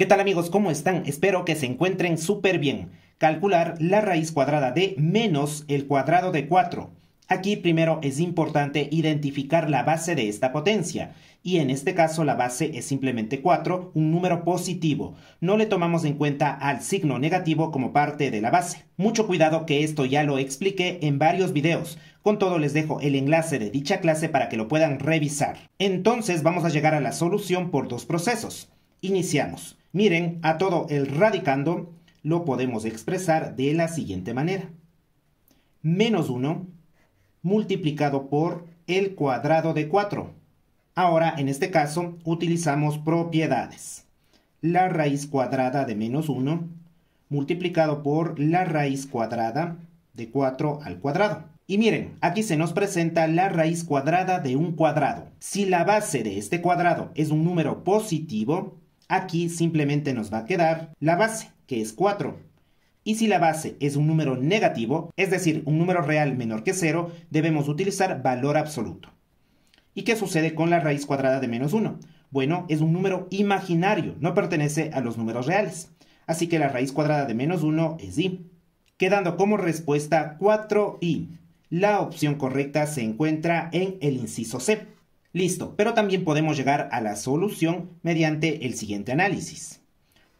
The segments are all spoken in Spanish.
¿Qué tal amigos? ¿Cómo están? Espero que se encuentren súper bien. Calcular la raíz cuadrada de menos el cuadrado de 4. Aquí primero es importante identificar la base de esta potencia, y en este caso la base es simplemente 4, un número positivo. No le tomamos en cuenta al signo negativo como parte de la base. Mucho cuidado que esto ya lo expliqué en varios videos. Con todo les dejo el enlace de dicha clase para que lo puedan revisar. Entonces vamos a llegar a la solución por dos procesos. Iniciamos. Miren, a todo el radicando lo podemos expresar de la siguiente manera. Menos 1 multiplicado por el cuadrado de 4. Ahora, en este caso, utilizamos propiedades. La raíz cuadrada de menos 1 multiplicado por la raíz cuadrada de 4 al cuadrado. Y miren, aquí se nos presenta la raíz cuadrada de un cuadrado. Si la base de este cuadrado es un número positivo, Aquí simplemente nos va a quedar la base, que es 4. Y si la base es un número negativo, es decir, un número real menor que 0, debemos utilizar valor absoluto. ¿Y qué sucede con la raíz cuadrada de menos 1? Bueno, es un número imaginario, no pertenece a los números reales. Así que la raíz cuadrada de menos 1 es i. Quedando como respuesta 4i. La opción correcta se encuentra en el inciso C. Listo, pero también podemos llegar a la solución mediante el siguiente análisis.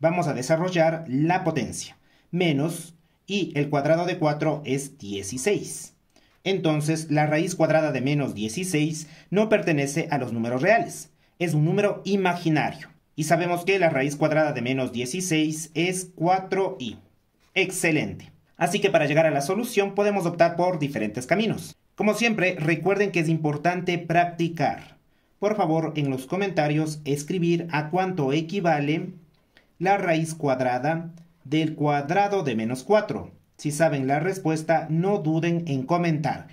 Vamos a desarrollar la potencia, menos y el cuadrado de 4 es 16. Entonces, la raíz cuadrada de menos 16 no pertenece a los números reales, es un número imaginario. Y sabemos que la raíz cuadrada de menos 16 es 4i. Excelente. Así que para llegar a la solución podemos optar por diferentes caminos. Como siempre, recuerden que es importante practicar. Por favor, en los comentarios escribir a cuánto equivale la raíz cuadrada del cuadrado de menos 4. Si saben la respuesta, no duden en comentar.